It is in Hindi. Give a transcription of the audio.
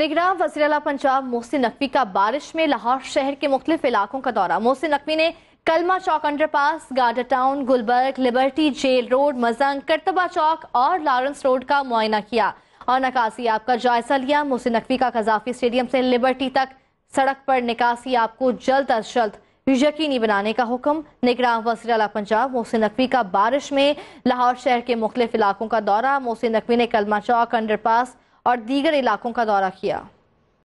निगरान वजी अला पंजाब मोहसिन नकवी का बारिश में लाहौर शहर के मुख्तलिफ इलाकों का दौरा मोहसिन नकवी ने कलमा चौक अंडर पास गार्डा टाउन गुलबर्ग लिबर्टी जेल रोड मजंग करतबा चौक और लॉरेंस रोड का मुआयना किया और निकासी आपका जायजा लिया मोहसिन नकवी का कजाफी स्टेडियम से लिबर्टी तक सड़क पर निकासी आपको जल्द अज जल्द यकीनी बनाने का हुक्म निगरान वजी अला पंजाब मोहसिन नकवी का बारिश में लाहौर शहर के मुख्तलिफ इलाकों का दौरा मोहसिन नकवी ने कलमा चौक अंडर पास और दीगर इलाकों का दौरा किया